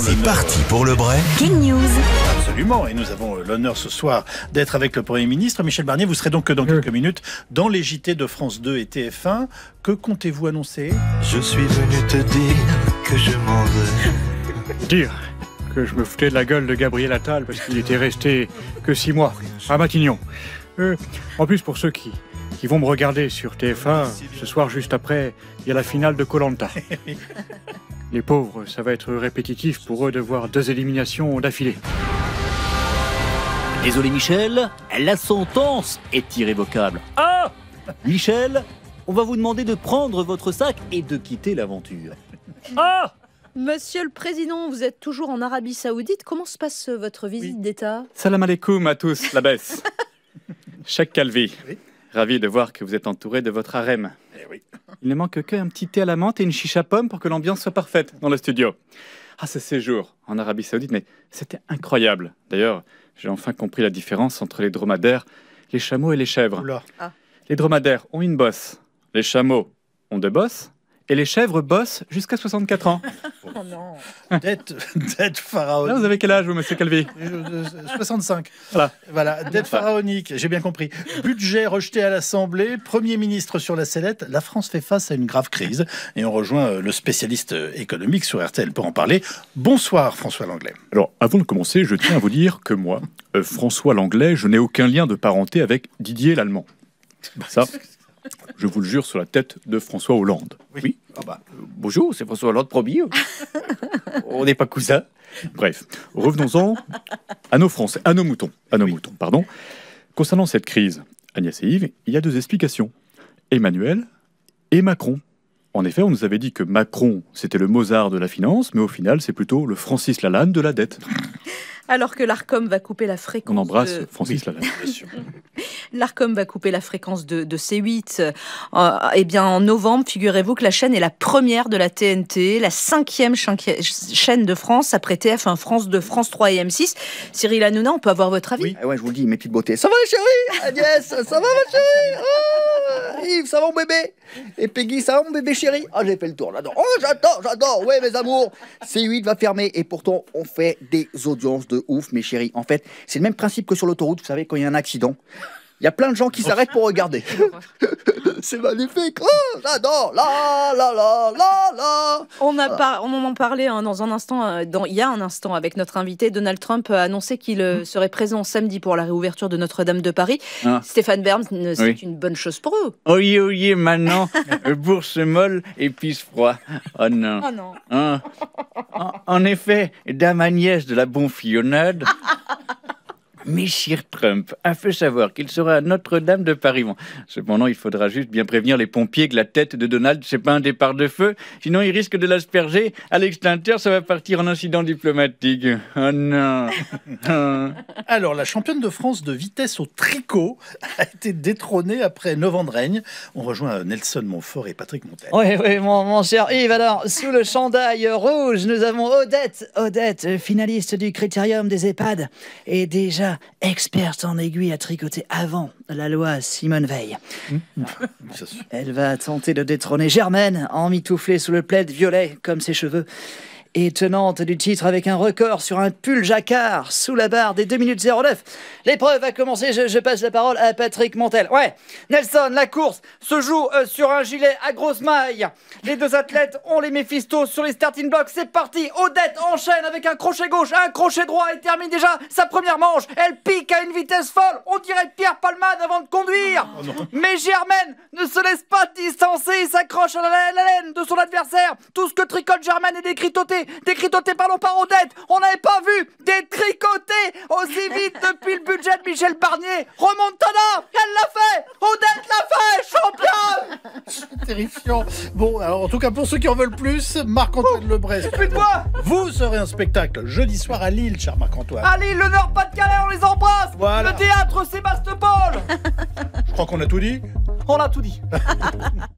C'est parti pour le Bray. King News. Absolument. Et nous avons l'honneur ce soir d'être avec le Premier ministre. Michel Barnier, vous serez donc que dans quelques minutes dans les JT de France 2 et TF1. Que comptez-vous annoncer Je suis venu te dire que je m'en veux. Dire que je me foutais de la gueule de Gabriel Attal parce qu'il était resté que six mois à Matignon. Euh, en plus, pour ceux qui qui vont me regarder sur TF1. Ce soir, juste après, il y a la finale de Colanta. Les pauvres, ça va être répétitif pour eux de voir deux éliminations d'affilée. Désolé Michel, la sentence est irrévocable. Ah Michel, on va vous demander de prendre votre sac et de quitter l'aventure. Ah Monsieur le Président, vous êtes toujours en Arabie Saoudite. Comment se passe euh, votre visite d'État Salam alaikum à tous, la baisse. Cheikh Calvi, ravi de voir que vous êtes entouré de votre harem. Il ne manque qu'un petit thé à la menthe et une chicha pomme pour que l'ambiance soit parfaite dans le studio. Ah, ce séjour en Arabie Saoudite, mais c'était incroyable. D'ailleurs, j'ai enfin compris la différence entre les dromadaires, les chameaux et les chèvres. Les dromadaires ont une bosse, les chameaux ont deux bosses, et les chèvres bossent jusqu'à 64 ans. oh non Dette, dette pharaonique. vous avez quel âge, vous, monsieur Calvi 65. Euh, euh, voilà. voilà. Dette pharaonique, j'ai bien compris. Budget rejeté à l'Assemblée, Premier ministre sur la sellette. La France fait face à une grave crise. Et on rejoint euh, le spécialiste économique sur RTL pour en parler. Bonsoir, François Langlais. Alors, avant de commencer, je tiens à vous dire que moi, François Langlais, je n'ai aucun lien de parenté avec Didier l'Allemand. Ça, je vous le jure, sur la tête de François Hollande. Oui. Ah bah. bonjour, c'est François Hollande, promis. On n'est pas cousins. Bref, revenons-en à nos Français, à nos moutons, à nos moutons, pardon. Concernant cette crise, Agnès et Yves, il y a deux explications. Emmanuel et Macron. En effet, on nous avait dit que Macron, c'était le Mozart de la finance, mais au final, c'est plutôt le Francis Lalanne de la dette. Alors que l'ARCOM va couper la fréquence. On embrasse de... L'ARCOM va couper la fréquence de, C8. Euh, eh bien, en novembre, figurez-vous que la chaîne est la première de la TNT, la cinquième chaîne de France après TF1 France 2, France 3 et M6. Cyril Hanouna, on peut avoir votre avis oui. Ah ouais, je vous dis, mes petites beautés. Ça va les chéris ah, ça va ma chérie oh Yves, ça va mon bébé Et Peggy, ça va mon bébé chéri Ah, j'ai fait le tour, j'adore. Oh, j'adore, j'adore. Ouais, mes amours. C8 va fermer et pourtant, on fait des audiences de ouf, mes chéris. En fait, c'est le même principe que sur l'autoroute, vous savez, quand il y a un accident. Il y a plein de gens qui s'arrêtent pour regarder. c'est magnifique. Oh, j'adore. La, la, la, la, la. On, a on en parlait hein, dans un instant, euh, dans... il y a un instant, avec notre invité. Donald Trump a annoncé qu'il euh, mm. serait présent samedi pour la réouverture de Notre-Dame de Paris. Ah. Stéphane Bern, c'est une bonne chose pour eux. Oyez, oyez, maintenant, bourse molle, épice froid. Oh non. Oh non. Hein. En, en, effet, Dame Agnès de la Bonfillonnade Messire Trump a fait savoir qu'il sera à Notre-Dame de Paris. cependant, il faudra juste bien prévenir les pompiers que la tête de Donald, c'est pas un départ de feu, sinon il risque de l'asperger à l'extincteur, ça va partir en incident diplomatique. Oh non oh. Alors, la championne de France de vitesse au tricot a été détrônée après 9 ans de règne. On rejoint Nelson Montfort et Patrick Montel. Oui, oui, mon, cher Yves, alors, sous le chandail rouge, nous avons Odette, Odette, finaliste du Critérium des EHPAD, et déjà experte en aiguille à tricoter avant la loi Simone Veil. Hmm. Ah. Ah, Elle va tenter de détrôner Germaine, emmitouflée sous le plaid violet comme ses cheveux et tenante du titre avec un record sur un pull jacquard sous la barre des 2 minutes 09. L'épreuve a commencé, je, passe la parole à Patrick Montel. Ouais, Nelson, la course se joue euh, sur un gilet à grosse maille. Les deux athlètes ont les méphistos sur les starting blocks, c'est parti. Odette enchaîne avec un crochet gauche, un crochet droit et termine déjà sa première manche. Elle pique à une vitesse folle, on dirait Pierre Palman avant de conduire. Oh Mais Germaine ne se laisse pas distancer, s'accroche à la laine de son adversaire. Tout ce que tricote Germaine est décrit au détricoté par nos par Odette. On n'avait pas vu détricoter aussi vite depuis le budget de Michel Barnier. Remontada, elle l'a fait. Odette l'a fait, championne Terrifiant. Bon, alors en tout cas, pour ceux qui en veulent plus, Marc-Antoine Lebrest. Plus Vous serez un spectacle jeudi soir à Lille, cher Marc-Antoine. À Lille, le Nord-Pas-de-Calais, on les embrasse. Voilà. Le théâtre Sébastopol. Je crois qu'on a tout dit. On a tout dit.